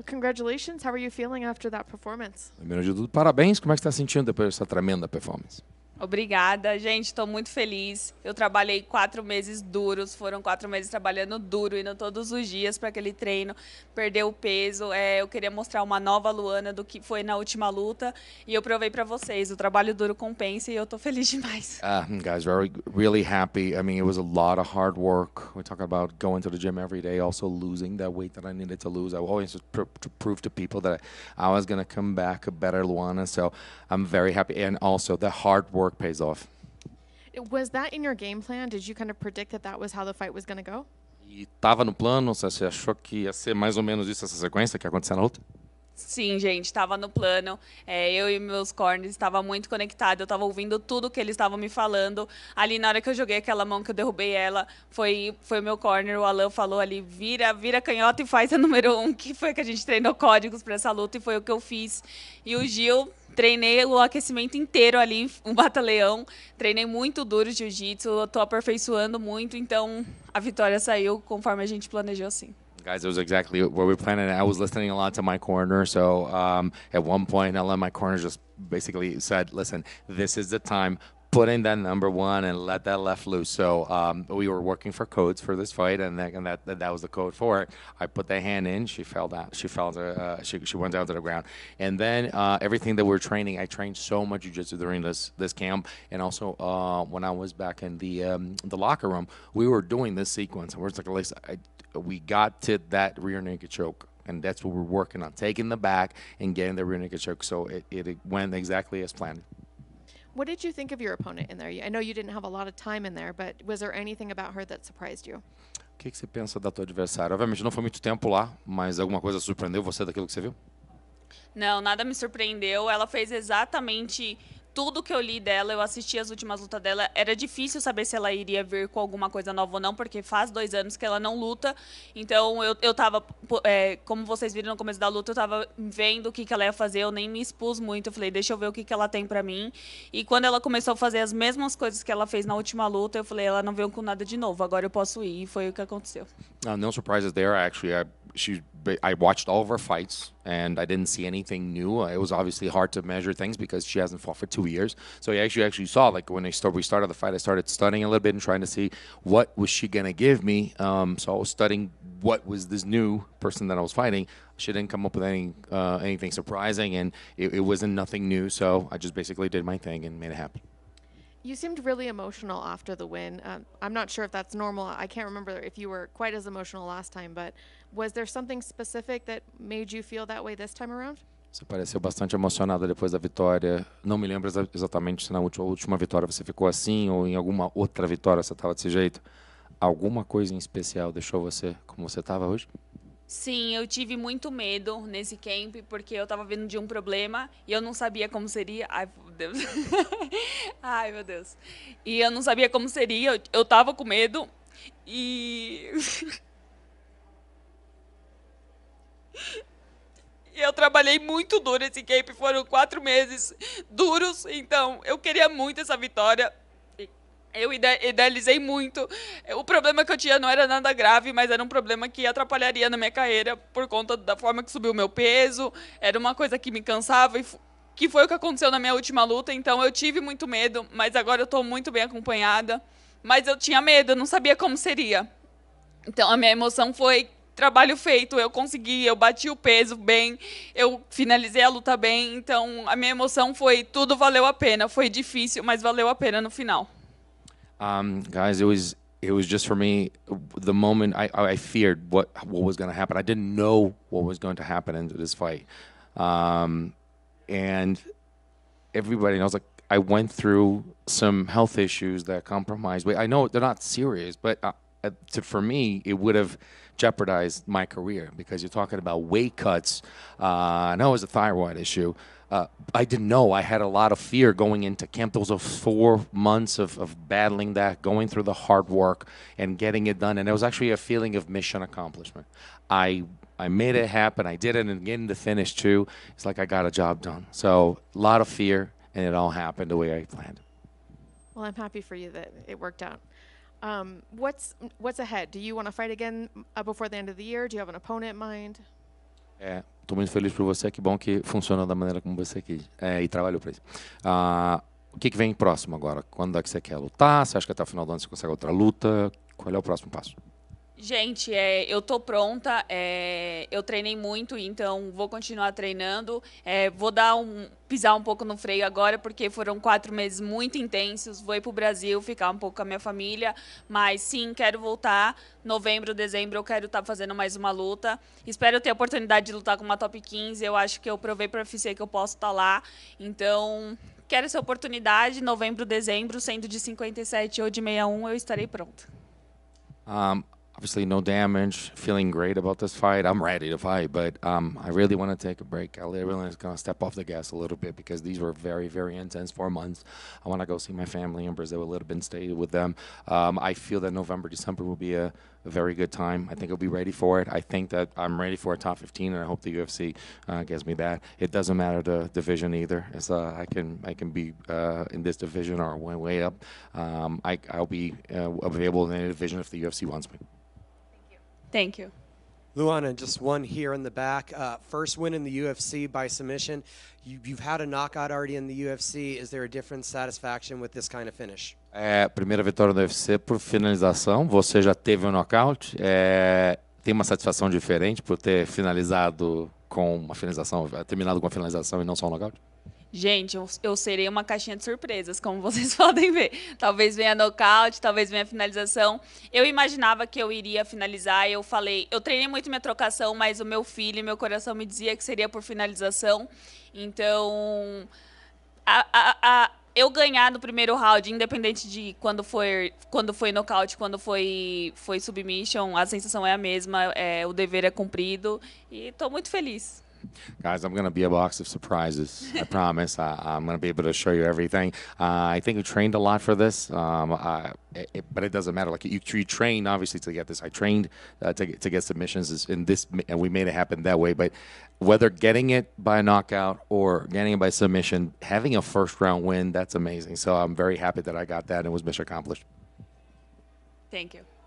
Well, congratulations. How are you feeling after that performance? Primeiro de tudo, parabéns. Como é que está sentindo depois dessa tremenda performance? Obrigada, gente. Estou muito feliz. Eu trabalhei quatro meses duros, foram quatro meses trabalhando duro, indo todos os dias para aquele treino, perder o peso. É, eu queria mostrar uma nova Luana do que foi na última luta e eu provei para vocês. O trabalho duro compensa e eu estou feliz demais. Uh, guys, very really happy. I mean, it was a lot of hard work. We talk about going to the gym every day, also losing that weight that I needed to lose. I always to prove to people that I was going to come back a better Luana. So I'm very happy, and also the hard work work pays off. Was that in your game plan? Did you kind of predict that that was how the fight was going to go? E estava no plano? Você achou que ia ser mais ou menos isso essa sequência que ia acontecer na luta? Sim, gente, estava no plano. É, eu e meus cornes estava muito conectado. Eu estava ouvindo tudo que eles estavam me falando. Ali na hora que eu joguei aquela mão que eu derrubei ela, foi foi meu corner. O Alan falou ali, vira, vira canhota e faz a número um, que foi que a gente treinou códigos para essa luta e foi o que eu fiz. E o Gil treinei o aquecimento inteiro ali, um batalhão. Treinei muito duro jiu-jitsu, estou aperfeiçoando muito, então a vitória saiu conforme a gente planejou, sim. Guys, it was exactly where we planned it. I was listening a lot to my corner. So um, at one point, I let my corner just basically said, listen, this is the time putting that number one and let that left loose. So um, we were working for codes for this fight, and that, and that, that, that was the code for it. I put that hand in, she fell down, she fell, to, uh, she, she went down to the ground, and then uh, everything that we are training, I trained so much jujitsu during this this camp, and also uh, when I was back in the um, the locker room, we were doing this sequence. Where it's like, Lisa, I, we got to that rear naked choke and that's what we're working on taking the back and getting the rear naked choke so it, it, it went exactly as planned What did you think of your opponent in there? I know you didn't have a lot of time in there, but was there anything about her that surprised you? O que, que você pensa da tua adversária? Obviamente não foi muito tempo lá, mas alguma coisa surpreendeu você daquilo que você viu? Não, nada me surpreendeu. Ela fez exatamente tudo que eu li dela, eu assisti as últimas lutas dela. Era difícil saber se ela iria vir com alguma coisa nova ou não, porque faz dois anos que ela não luta. Então eu, eu tava, é, como vocês viram no começo da luta, eu tava vendo o que, que ela ia fazer. Eu nem me expus muito. Eu falei, deixa eu ver o que, que ela tem para mim. E quando ela começou a fazer as mesmas coisas que ela fez na última luta, eu falei, ela não veio com nada de novo. Agora eu posso ir. E foi o que aconteceu. Uh, no surprises there, actually. I... she I watched all of her fights and I didn't see anything new. It was obviously hard to measure things because she hasn't fought for two years. So I actually actually saw like when I start, we started the fight, I started studying a little bit and trying to see what was she gonna give me. Um, so I was studying what was this new person that I was fighting. She didn't come up with any uh, anything surprising, and it, it wasn't nothing new. So I just basically did my thing and made it happen. You seemed really emotional after the win. Um, uh, I'm not sure if that's normal. I can't remember if you were quite as emotional last time, but was there something specific that made you feel that way this time around? Você pareceu bastante emocionada depois da vitória. Não me lembro exatamente se na última, última vitória você ficou assim ou em alguma outra vitória você estava desse jeito. Alguma coisa em especial deixou você como você estava hoje? Sim, eu tive muito medo nesse camp, porque eu tava vendo de um problema e eu não sabia como seria. Ai, meu Deus. Ai, meu Deus. E eu não sabia como seria, eu, eu tava com medo e. eu trabalhei muito duro esse camp, foram quatro meses duros, então eu queria muito essa vitória. Eu idealizei muito. O problema que eu tinha não era nada grave, mas era um problema que atrapalharia na minha carreira por conta da forma que subiu o meu peso. Era uma coisa que me cansava e que foi o que aconteceu na minha última luta. Então eu tive muito medo, mas agora eu estou muito bem acompanhada. Mas eu tinha medo, eu não sabia como seria. Então a minha emoção foi trabalho feito, eu consegui, eu bati o peso bem, eu finalizei a luta bem. Então a minha emoção foi tudo valeu a pena. Foi difícil, mas valeu a pena no final. Um, guys, it was it was just for me the moment I, I feared what what was going to happen. I didn't know what was going to happen into this fight, um, and everybody. And I was like, I went through some health issues that compromised. I know they're not serious, but. I, uh, uh, to, for me, it would have jeopardized my career because you're talking about weight cuts. Uh, I know it was a thyroid issue. Uh, I didn't know. I had a lot of fear going into camp. Those were four months of, of battling that, going through the hard work and getting it done. And it was actually a feeling of mission accomplishment. I I made it happen. I did it, and getting the finish too. It's like I got a job done. So a lot of fear, and it all happened the way I planned. Well, I'm happy for you that it worked out. Um, what's what's ahead? Do you want to fight again uh, before the end of the year? Do you have an opponent in mind? É, estou muito feliz por você. Que bom que funcionou da maneira como você quis é, e trabalhou para isso. Uh, o que, que, vem próximo agora? Quando é que você quer lutar? Você acha que até o final do ano você consegue outra luta? Qual é o próximo passo? Gente, é, eu tô pronta, é, eu treinei muito, então vou continuar treinando. É, vou dar um pisar um pouco no freio agora, porque foram quatro meses muito intensos. Vou ir pro Brasil, ficar um pouco com a minha família, mas sim, quero voltar. Novembro, dezembro, eu quero estar tá fazendo mais uma luta. Espero ter a oportunidade de lutar com uma top 15. Eu acho que eu provei para a UFC que eu posso estar tá lá. Então, quero essa oportunidade. Novembro, dezembro, sendo de 57 ou de 61, eu estarei pronta. Um... Ah, obviously no damage, feeling great about this fight. I'm ready to fight, but um, I really want to take a break. I really want to step off the gas a little bit because these were very, very intense four months. I want to go see my family in Brazil a little bit and stay with them. Um, I feel that November, December will be a, a very good time. I think I'll be ready for it. I think that I'm ready for a top 15, and I hope the UFC uh, gives me that. It doesn't matter the division either. uh, I can, I can be uh, in this division or way, way up. Um, I, will be uh, available in any division if the UFC wants me. Thank you. Luana, just one here in the back. Uh, first win in the UFC by submission. You, have had a knockout already in the UFC. Is there a different satisfaction with this kind of finish? É, primeira vitória no UFC por finalização. Você já teve um knockout. É, tem uma satisfação diferente por ter finalizado com uma finalização, terminado com uma finalização e não só um knockout? Gente, eu, eu, serei uma caixinha de surpresas, como vocês podem ver. Talvez venha nocaute, talvez venha finalização. Eu imaginava que eu iria finalizar, eu falei, eu treinei muito minha trocação, mas o meu filho, meu coração me dizia que seria por finalização. Então, a, a, a, eu ganhar no primeiro round, independente de quando foi, quando foi nocaute, quando foi, foi submission, a sensação é a mesma, é, o dever é cumprido. E estou muito feliz. Guys, I'm going to be a box of surprises. I promise. I, am going to be able to show you everything. Uh, I think we trained a lot for this, um, I, it, but it doesn't matter. Like you, you trained obviously to get this. I trained uh, to, to get submissions, and this, and we made it happen that way. But whether getting it by knockout or getting it by submission, having a first round win, that's amazing. So I'm very happy that I got that and it was mission accomplished. Thank you.